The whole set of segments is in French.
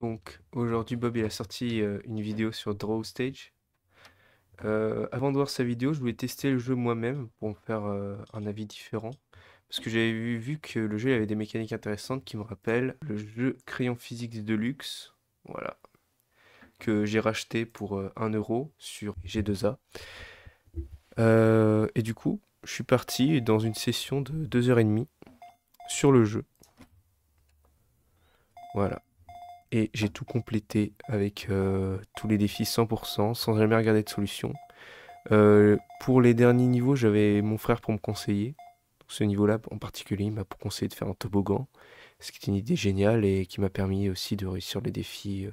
Donc aujourd'hui, Bob il a sorti euh, une vidéo sur Draw Stage. Euh, avant de voir sa vidéo, je voulais tester le jeu moi-même pour me faire euh, un avis différent. Parce que j'avais vu, que le jeu il avait des mécaniques intéressantes qui me rappellent le jeu Crayon Physique Deluxe. Voilà. Que j'ai racheté pour 1 euro sur G2A. et du coup, je suis parti dans une session de 2h30 sur le jeu. Voilà et j'ai tout complété avec euh, tous les défis 100% sans jamais regarder de solution. Euh, pour les derniers niveaux, j'avais mon frère pour me conseiller. Ce niveau-là en particulier, il m'a conseillé de faire un toboggan, ce qui est une idée géniale et qui m'a permis aussi de réussir les défis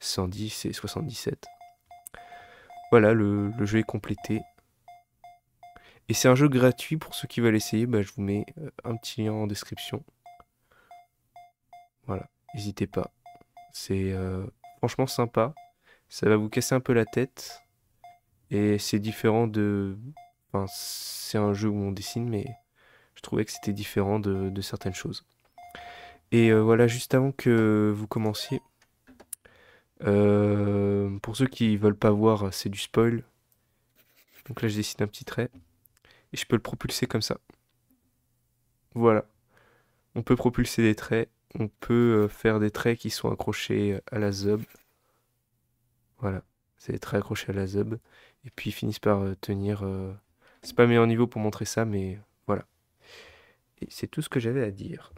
110 euh, et 77. Voilà, le, jeu est complété. Et c'est un jeu gratuit pour ceux qui veulent essayer, bah, je vous mets un petit lien en description. Voilà, n'hésitez pas. C'est euh, franchement sympa. Ça va vous casser un peu la tête. Et c'est différent de. Enfin, c'est un jeu où on dessine, mais je trouvais que c'était différent de, certaines choses. Et euh, voilà, juste avant que vous commenciez, euh, pour ceux qui veulent pas voir, c'est du spoil. Donc là, je dessine un petit trait et je peux le propulser comme ça. Voilà. On peut propulser des traits on peut euh, faire des traits qui sont accrochés à la zob. Voilà, c'est des traits accrochés à la zob. Et puis ils finissent par euh, tenir... Euh, c'est pas le meilleur niveau pour montrer ça, mais voilà. Et c'est tout ce que j'avais à dire.